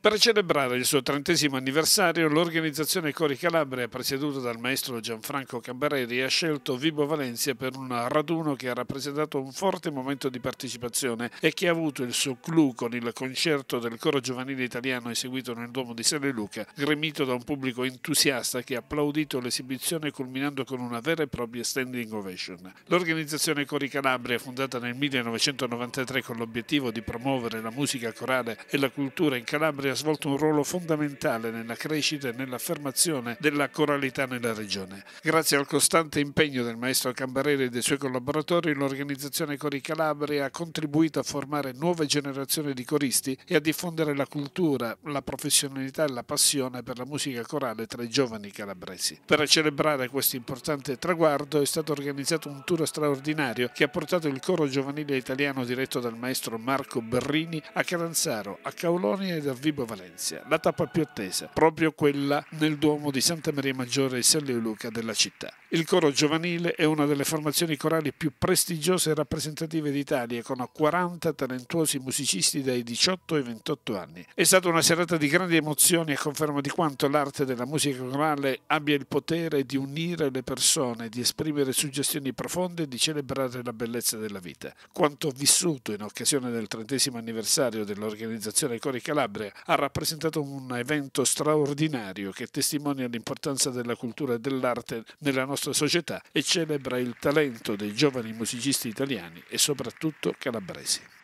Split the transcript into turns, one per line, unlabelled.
Per celebrare il suo trentesimo anniversario, l'organizzazione Cori Calabria, presieduta dal maestro Gianfranco Cambarelli, ha scelto Vibo Valencia per un raduno che ha rappresentato un forte momento di partecipazione e che ha avuto il suo clou con il concerto del coro giovanile italiano eseguito nel Duomo di Sele Luca, gremito da un pubblico entusiasta che ha applaudito l'esibizione culminando con una vera e propria standing ovation. L'organizzazione Cori Calabria, fondata nel 1993 con l'obiettivo di promuovere la musica corale e la cultura in Calabria, ha svolto un ruolo fondamentale nella crescita e nell'affermazione della coralità nella regione. Grazie al costante impegno del maestro Cambarelli e dei suoi collaboratori, l'organizzazione Cori Calabria ha contribuito a formare nuove generazioni di coristi e a diffondere la cultura, la professionalità e la passione per la musica corale tra i giovani calabresi. Per celebrare questo importante traguardo è stato organizzato un tour straordinario che ha portato il coro giovanile italiano diretto dal maestro Marco Berrini a Caranzaro, a Caoloni ed a Vibo Virgo Valencia, la tappa più attesa, proprio quella nel Duomo di Santa Maria Maggiore e San Luca della città. Il coro giovanile è una delle formazioni corali più prestigiose e rappresentative d'Italia, con 40 talentuosi musicisti dai 18 ai 28 anni. È stata una serata di grandi emozioni e conferma di quanto l'arte della musica corale abbia il potere di unire le persone, di esprimere suggestioni profonde e di celebrare la bellezza della vita. Quanto vissuto in occasione del trentesimo anniversario dell'organizzazione Cori Calabria ha rappresentato un evento straordinario che testimonia l'importanza della cultura e dell'arte nella nostra società e celebra il talento dei giovani musicisti italiani e soprattutto calabresi.